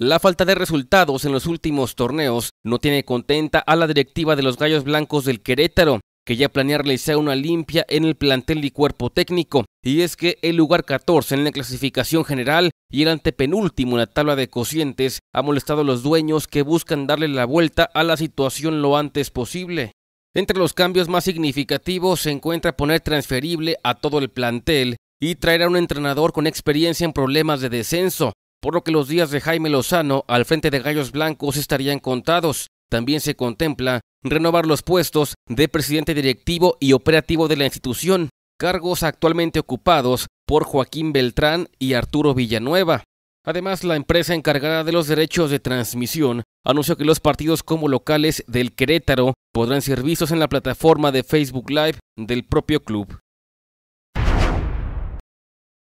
La falta de resultados en los últimos torneos no tiene contenta a la directiva de los Gallos Blancos del Querétaro, que ya planea realizar una limpia en el plantel y cuerpo técnico, y es que el lugar 14 en la clasificación general y el antepenúltimo en la tabla de cocientes ha molestado a los dueños que buscan darle la vuelta a la situación lo antes posible. Entre los cambios más significativos se encuentra poner transferible a todo el plantel y traer a un entrenador con experiencia en problemas de descenso, por lo que los días de Jaime Lozano al frente de Gallos Blancos estarían contados. También se contempla renovar los puestos de presidente directivo y operativo de la institución, cargos actualmente ocupados por Joaquín Beltrán y Arturo Villanueva. Además, la empresa encargada de los derechos de transmisión anunció que los partidos como locales del Querétaro podrán ser vistos en la plataforma de Facebook Live del propio club.